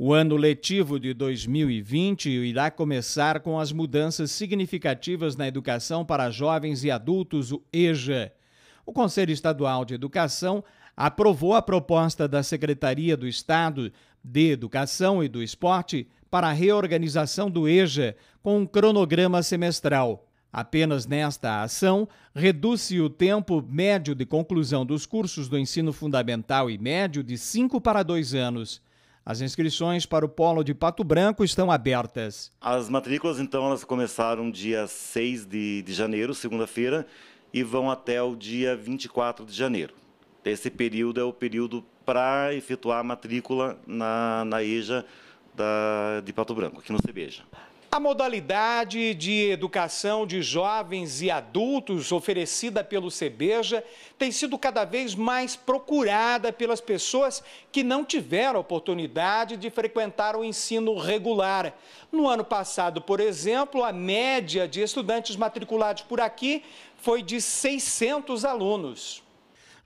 O ano letivo de 2020 irá começar com as mudanças significativas na educação para jovens e adultos, o EJA. O Conselho Estadual de Educação aprovou a proposta da Secretaria do Estado de Educação e do Esporte para a reorganização do EJA com um cronograma semestral. Apenas nesta ação, reduz-se o tempo médio de conclusão dos cursos do ensino fundamental e médio de cinco para dois anos. As inscrições para o Polo de Pato Branco estão abertas. As matrículas, então, elas começaram dia 6 de, de janeiro, segunda-feira, e vão até o dia 24 de janeiro. Esse período é o período para efetuar a matrícula na, na EJA da, de Pato Branco, aqui no CBEJA. A modalidade de educação de jovens e adultos oferecida pelo CBEJA tem sido cada vez mais procurada pelas pessoas que não tiveram oportunidade de frequentar o ensino regular. No ano passado, por exemplo, a média de estudantes matriculados por aqui foi de 600 alunos.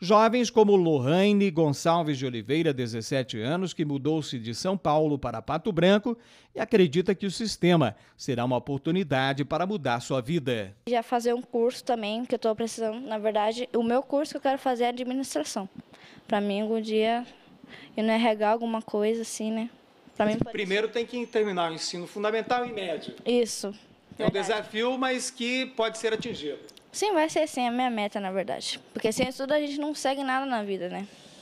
Jovens como Lohane Gonçalves de Oliveira, 17 anos, que mudou-se de São Paulo para Pato Branco e acredita que o sistema será uma oportunidade para mudar sua vida. Já fazer um curso também, que eu estou precisando, na verdade, o meu curso que eu quero fazer é administração. Para mim, um dia, eu não é regar alguma coisa assim, né? mim, Primeiro tem que terminar o ensino fundamental e médio. Isso. É um verdade. desafio, mas que pode ser atingido. Sim, vai ser 100 a minha meta, na verdade. Porque sem estudo a gente não segue nada na vida, né?